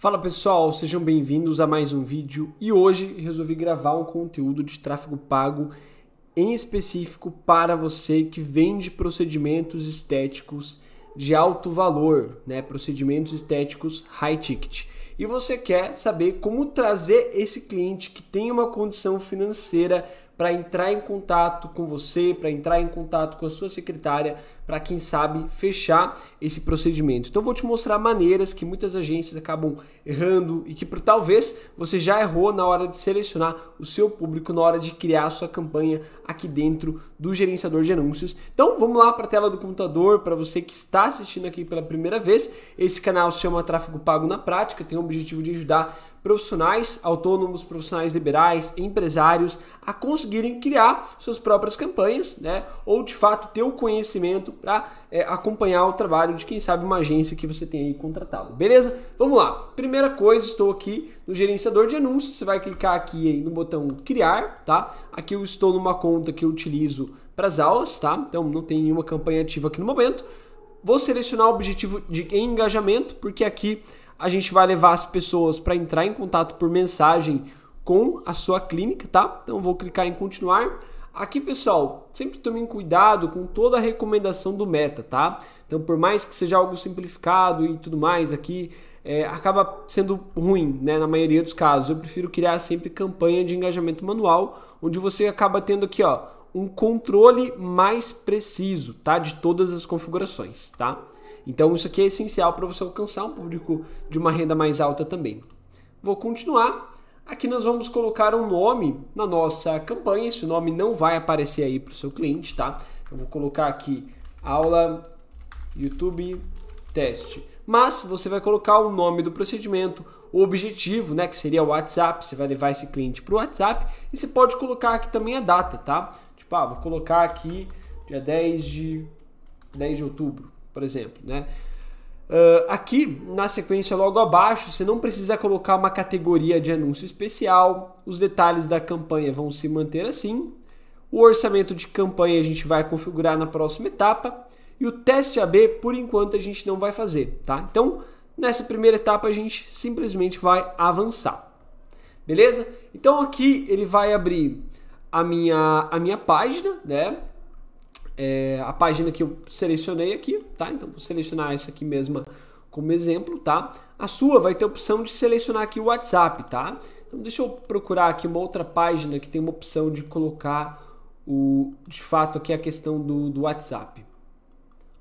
Fala pessoal, sejam bem-vindos a mais um vídeo e hoje resolvi gravar um conteúdo de tráfego pago em específico para você que vende procedimentos estéticos de alto valor, né? Procedimentos estéticos high ticket. E você quer saber como trazer esse cliente que tem uma condição financeira para entrar em contato com você, para entrar em contato com a sua secretária, para quem sabe fechar esse procedimento. Então vou te mostrar maneiras que muitas agências acabam errando e que por talvez você já errou na hora de selecionar o seu público, na hora de criar a sua campanha aqui dentro do gerenciador de anúncios. Então vamos lá para a tela do computador para você que está assistindo aqui pela primeira vez. Esse canal se chama Tráfego Pago na Prática, tem o objetivo de ajudar profissionais autônomos, profissionais liberais, empresários a conseguirem criar suas próprias campanhas, né? Ou de fato ter o conhecimento para é, acompanhar o trabalho de quem sabe uma agência que você tem aí contratado. Beleza? Vamos lá. Primeira coisa, estou aqui no gerenciador de anúncios. Você vai clicar aqui aí, no botão criar, tá? Aqui eu estou numa conta que eu utilizo para as aulas, tá? Então não tem nenhuma campanha ativa aqui no momento. Vou selecionar o objetivo de engajamento, porque aqui a gente vai levar as pessoas para entrar em contato por mensagem com a sua clínica, tá? Então vou clicar em continuar. Aqui, pessoal, sempre tomem cuidado com toda a recomendação do Meta, tá? Então, por mais que seja algo simplificado e tudo mais aqui, é, acaba sendo ruim, né? Na maioria dos casos. Eu prefiro criar sempre campanha de engajamento manual, onde você acaba tendo aqui, ó, um controle mais preciso, tá? De todas as configurações, tá? Então isso aqui é essencial para você alcançar um público de uma renda mais alta também. Vou continuar. Aqui nós vamos colocar um nome na nossa campanha. Esse nome não vai aparecer aí para o seu cliente, tá? Eu vou colocar aqui aula YouTube teste. Mas você vai colocar o nome do procedimento, o objetivo, né, que seria o WhatsApp. Você vai levar esse cliente para o WhatsApp e você pode colocar aqui também a data, tá? Tipo, ah, vou colocar aqui dia 10 de 10 de outubro por exemplo, né? Uh, aqui na sequência logo abaixo você não precisa colocar uma categoria de anúncio especial, os detalhes da campanha vão se manter assim, o orçamento de campanha a gente vai configurar na próxima etapa e o teste AB por enquanto a gente não vai fazer, tá? Então nessa primeira etapa a gente simplesmente vai avançar, beleza? Então aqui ele vai abrir a minha, a minha página, né? é, a página que eu selecionei aqui, tá? Então vou selecionar essa aqui mesma como exemplo, tá? A sua vai ter a opção de selecionar aqui o WhatsApp, tá? Então deixa eu procurar aqui uma outra página que tem uma opção de colocar o, de fato aqui a questão do, do WhatsApp.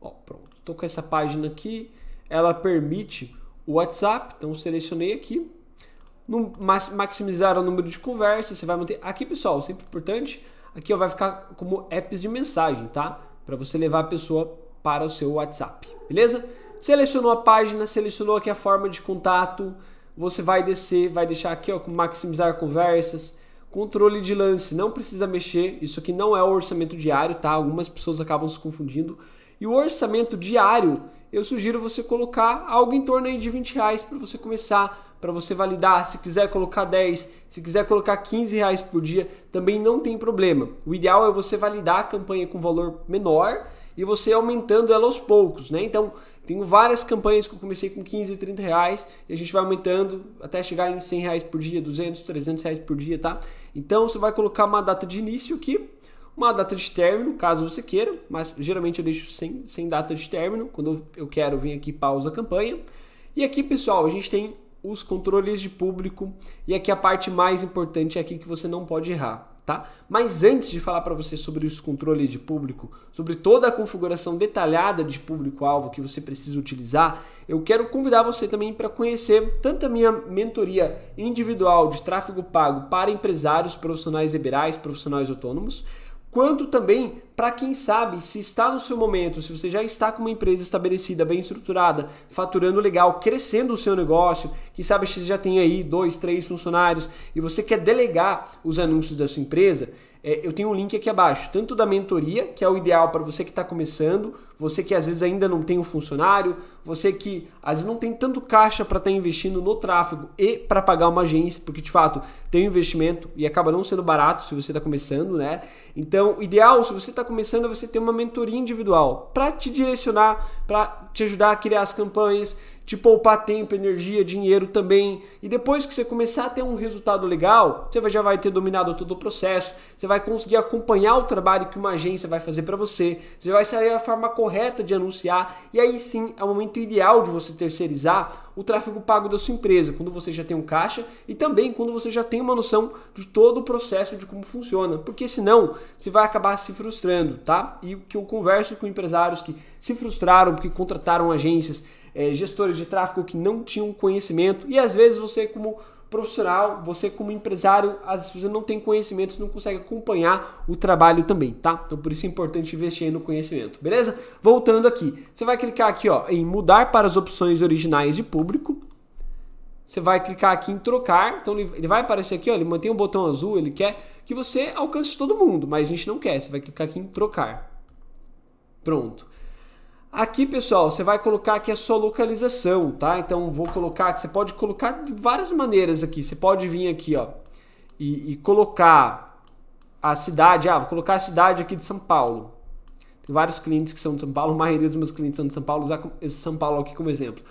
Ó, pronto. Estou com essa página aqui, ela permite o WhatsApp, então selecionei aqui. No, maximizar o número de conversas, você vai manter. Aqui, pessoal, sempre importante, aqui ó, vai ficar como apps de mensagem, tá? Para você levar a pessoa para o seu WhatsApp, beleza? Selecionou a página, selecionou aqui a forma de contato, você vai descer, vai deixar aqui ó, com maximizar conversas, controle de lance, não precisa mexer, isso aqui não é o orçamento diário, tá? Algumas pessoas acabam se confundindo. E o orçamento diário, eu sugiro você colocar algo em torno aí de 20 reais para você começar para você validar. Se quiser colocar 10, se quiser colocar 15 reais por dia, também não tem problema. O ideal é você validar a campanha com valor menor e você aumentando ela aos poucos, né? Então, tenho várias campanhas que eu comecei com 15, 30 reais e a gente vai aumentando até chegar em 100 reais por dia, 200, 300 reais por dia, tá? Então, você vai colocar uma data de início que uma data de término, caso você queira, mas geralmente eu deixo sem, sem data de término, quando eu quero vir aqui pausa a campanha. E aqui, pessoal, a gente tem os controles de público e aqui a parte mais importante é aqui que você não pode errar. Tá? Mas antes de falar para você sobre os controles de público, sobre toda a configuração detalhada de público-alvo que você precisa utilizar, eu quero convidar você também para conhecer tanto a minha mentoria individual de tráfego pago para empresários, profissionais liberais, profissionais autônomos, quanto também para quem sabe se está no seu momento, se você já está com uma empresa estabelecida, bem estruturada, faturando legal, crescendo o seu negócio, que sabe você já tem aí dois, três funcionários e você quer delegar os anúncios da sua empresa, é, eu tenho um link aqui abaixo, tanto da mentoria, que é o ideal para você que está começando, você que às vezes ainda não tem um funcionário, você que às vezes não tem tanto caixa para estar tá investindo no tráfego e para pagar uma agência, porque de fato tem um investimento e acaba não sendo barato se você está começando, né? Então, o ideal se você está começando é você ter uma mentoria individual para te direcionar, para te ajudar a criar as campanhas, te poupar tempo, energia, dinheiro também. E depois que você começar a ter um resultado legal, você já vai ter dominado todo o processo, você vai conseguir acompanhar o trabalho que uma agência vai fazer para você, você vai sair da forma correta correta de anunciar, e aí sim é o momento ideal de você terceirizar o tráfego pago da sua empresa, quando você já tem um caixa e também quando você já tem uma noção de todo o processo de como funciona, porque senão você vai acabar se frustrando, tá? E o que eu converso com empresários que se frustraram porque contrataram agências, é, gestores de tráfego que não tinham conhecimento, e às vezes você, como profissional, você como empresário, às vezes não tem conhecimento, não consegue acompanhar o trabalho também, tá? Então por isso é importante investir no conhecimento, beleza? Voltando aqui, você vai clicar aqui ó, em mudar para as opções originais de público, você vai clicar aqui em trocar, então ele vai aparecer aqui, ó, ele mantém o um botão azul, ele quer que você alcance todo mundo, mas a gente não quer, você vai clicar aqui em trocar. Pronto. Aqui, pessoal, você vai colocar aqui a sua localização, tá? Então, vou colocar, você pode colocar de várias maneiras aqui. Você pode vir aqui, ó, e, e colocar a cidade. Ah, vou colocar a cidade aqui de São Paulo. Tem vários clientes que são de São Paulo, a maioria dos meus clientes são de São Paulo, usar esse São Paulo aqui como exemplo.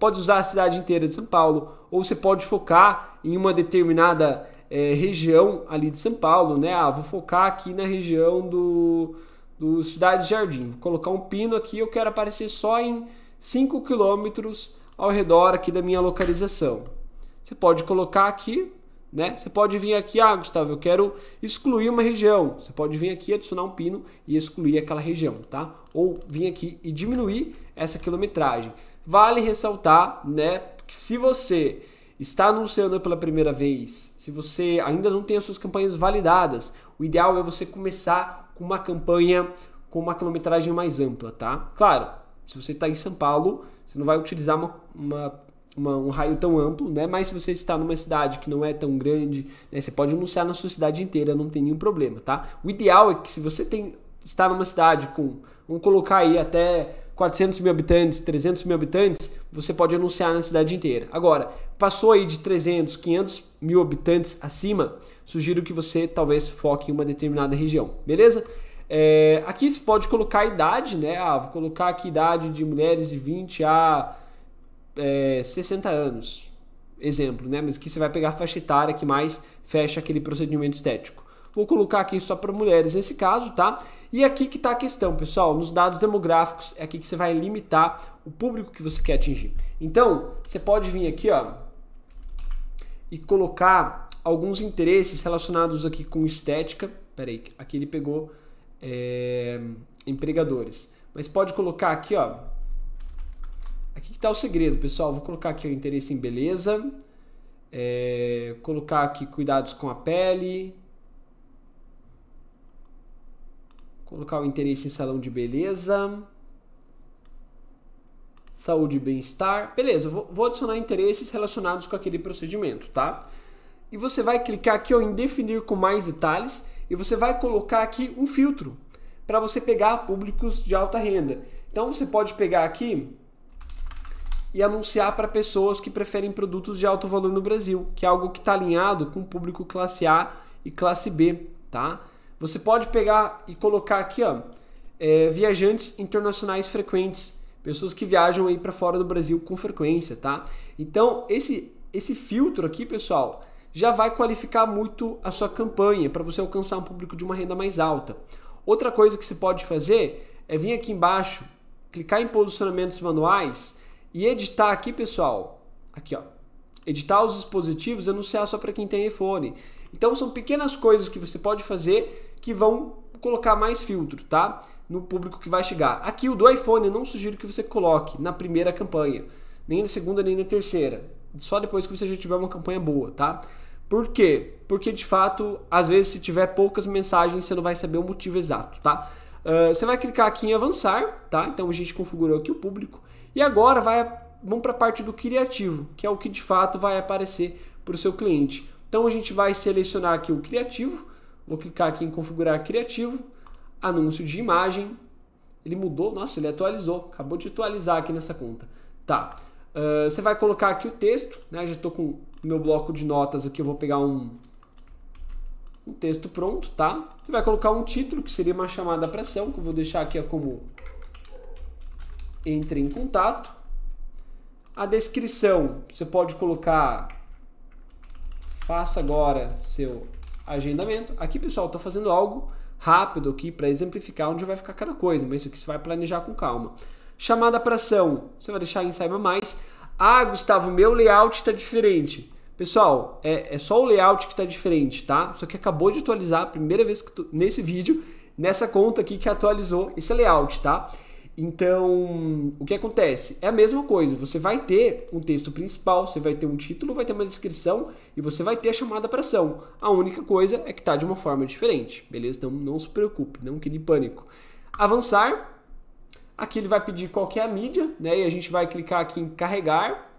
pode usar a cidade inteira de São Paulo, ou você pode focar em uma determinada é, região ali de São Paulo, né? Ah, vou focar aqui na região do do Cidade Jardim. Vou colocar um pino aqui, eu quero aparecer só em 5 km ao redor aqui da minha localização. Você pode colocar aqui, né? Você pode vir aqui, ah, Gustavo, eu quero excluir uma região. Você pode vir aqui, adicionar um pino e excluir aquela região, tá? Ou vir aqui e diminuir essa quilometragem. Vale ressaltar, né, que se você está anunciando pela primeira vez, se você ainda não tem as suas campanhas validadas, o ideal é você começar com uma campanha com uma quilometragem mais ampla, tá? Claro, se você está em São Paulo, você não vai utilizar uma, uma, uma, um raio tão amplo, né? Mas se você está numa cidade que não é tão grande, né? você pode anunciar na sua cidade inteira, não tem nenhum problema, tá? O ideal é que se você tem está numa cidade com, vamos colocar aí até 400 mil habitantes, 300 mil habitantes, você pode anunciar na cidade inteira. Agora, passou aí de 300, 500 mil habitantes acima, sugiro que você talvez foque em uma determinada região, beleza? É, aqui se pode colocar a idade, né? Ah, vou colocar aqui idade de mulheres de 20 a é, 60 anos, exemplo, né? Mas que você vai pegar a faixa etária que mais fecha aquele procedimento estético. Vou colocar aqui só para mulheres nesse caso, tá? E é aqui que está a questão, pessoal. Nos dados demográficos é aqui que você vai limitar o público que você quer atingir. Então, você pode vir aqui, ó, e colocar alguns interesses relacionados aqui com estética. Peraí, aqui ele pegou é, empregadores. Mas pode colocar aqui, ó. Aqui que está o segredo, pessoal. Vou colocar aqui o interesse em beleza. É, colocar aqui cuidados com a pele Colocar o interesse em salão de beleza. Saúde e bem-estar. Beleza, vou, adicionar interesses relacionados com aquele procedimento, tá? E você vai clicar aqui ó, em definir com mais detalhes e você vai colocar aqui um filtro para você pegar públicos de alta renda. Então você pode pegar aqui e anunciar para pessoas que preferem produtos de alto valor no Brasil, que é algo que está alinhado com o público classe A e classe B, tá? Você pode pegar e colocar aqui, ó, é, viajantes internacionais frequentes, pessoas que viajam aí para fora do Brasil com frequência, tá? Então esse esse filtro aqui, pessoal, já vai qualificar muito a sua campanha para você alcançar um público de uma renda mais alta. Outra coisa que você pode fazer é vir aqui embaixo, clicar em posicionamentos manuais e editar aqui, pessoal. Aqui, ó. Editar os dispositivos e anunciar só para quem tem iPhone. Então são pequenas coisas que você pode fazer que vão colocar mais filtro, tá? No público que vai chegar. Aqui o do iPhone eu não sugiro que você coloque na primeira campanha, nem na segunda, nem na terceira. Só depois que você já tiver uma campanha boa, tá? Por quê? Porque de fato, às vezes, se tiver poucas mensagens, você não vai saber o motivo exato, tá? Uh, você vai clicar aqui em avançar, tá? Então a gente configurou aqui o público. E agora vai, vamos para a parte do criativo, que é o que de fato vai aparecer para o seu cliente. Então a gente vai selecionar aqui o criativo Vou clicar aqui em configurar criativo, anúncio de imagem. Ele mudou, nossa, ele atualizou, acabou de atualizar aqui nessa conta. Tá, uh, você vai colocar aqui o texto, né? Já estou com o meu bloco de notas aqui, eu vou pegar um, um texto pronto, tá? Você vai colocar um título, que seria uma chamada para ação, que eu vou deixar aqui como entre em contato. A descrição, você pode colocar faça agora seu agendamento. Aqui, pessoal, estou fazendo algo rápido aqui para exemplificar onde vai ficar cada coisa, mas isso aqui você vai planejar com calma. Chamada para ação, você vai deixar em saiba mais. Ah, Gustavo, meu layout está diferente. Pessoal, é, é só o layout que está diferente, tá? Isso aqui acabou de atualizar, a primeira vez que tu, nesse vídeo, nessa conta aqui que atualizou esse layout, tá? Então, o que acontece? É a mesma coisa. Você vai ter um texto principal, você vai ter um título, vai ter uma descrição e você vai ter a chamada para ação. A única coisa é que está de uma forma diferente, beleza? Então não se preocupe, não crie pânico. Avançar. Aqui ele vai pedir qual é a mídia, né? E a gente vai clicar aqui em carregar.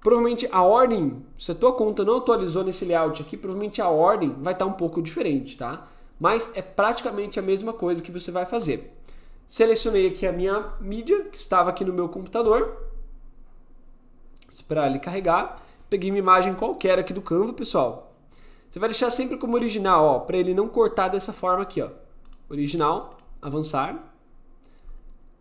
Provavelmente a ordem, se a tua conta não atualizou nesse layout aqui, provavelmente a ordem vai estar tá um pouco diferente, tá? Mas é praticamente a mesma coisa que você vai fazer. Selecionei aqui a minha mídia, que estava aqui no meu computador. Esperar ele carregar. Peguei uma imagem qualquer aqui do Canva, pessoal. Você vai deixar sempre como original, ó, para ele não cortar dessa forma aqui, ó. Original, avançar.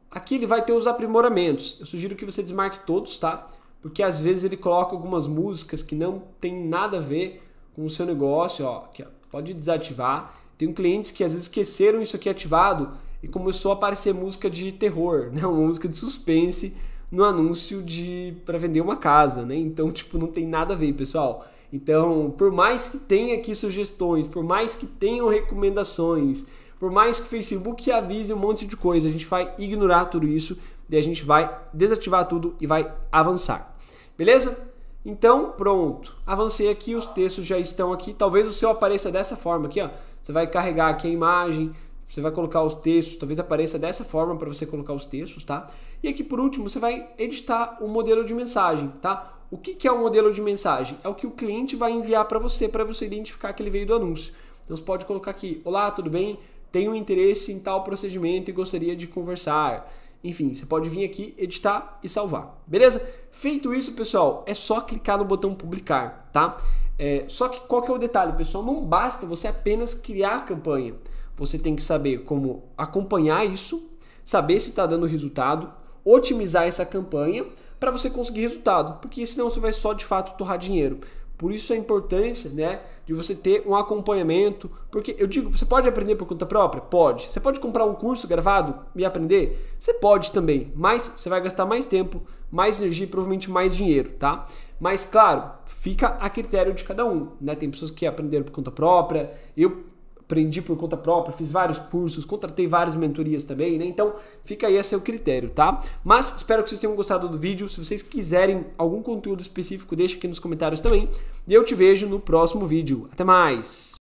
Aqui ele vai ter os aprimoramentos. Eu sugiro que você desmarque todos, tá? Porque às vezes ele coloca algumas músicas que não tem nada a ver com o seu negócio, ó. Aqui, ó. Pode desativar. Tem clientes que às vezes esqueceram isso aqui ativado e começou a aparecer música de terror, né? Uma música de suspense no anúncio de para vender uma casa, né? Então, tipo, não tem nada a ver, pessoal. Então, por mais que tenha aqui sugestões, por mais que tenham recomendações, por mais que o Facebook avise um monte de coisa, a gente vai ignorar tudo isso e a gente vai desativar tudo e vai avançar. Beleza? Então, pronto. Avancei aqui, os textos já estão aqui. Talvez o seu apareça dessa forma aqui, ó. Você vai carregar aqui a imagem, você vai colocar os textos, talvez apareça dessa forma para você colocar os textos, tá? E aqui por último, você vai editar o modelo de mensagem, tá? O que, é o modelo de mensagem? É o que o cliente vai enviar para você, para você identificar que ele veio do anúncio. Então você pode colocar aqui: Olá, tudo bem? Tenho interesse em tal procedimento e gostaria de conversar. Enfim, você pode vir aqui, editar e salvar. Beleza? Feito isso, pessoal, é só clicar no botão publicar, tá? É, só que qual que é o detalhe, pessoal? Não basta você apenas criar a campanha. Você tem que saber como acompanhar isso, saber se está dando resultado, otimizar essa campanha para você conseguir resultado, porque senão você vai só de fato torrar dinheiro. Por isso a importância, né, de você ter um acompanhamento, porque eu digo, você pode aprender por conta própria? Pode. Você pode comprar um curso gravado e aprender? Você pode também, mas você vai gastar mais tempo, mais energia e provavelmente mais dinheiro, tá? Mas claro, fica a critério de cada um, né? Tem pessoas que aprenderam por conta própria. Eu aprendi por conta própria, fiz vários cursos, contratei várias mentorias também, né? Então fica aí a seu é critério, tá? Mas espero que vocês tenham gostado do vídeo. Se vocês quiserem algum conteúdo específico, deixa aqui nos comentários também. E eu te vejo no próximo vídeo. Até mais!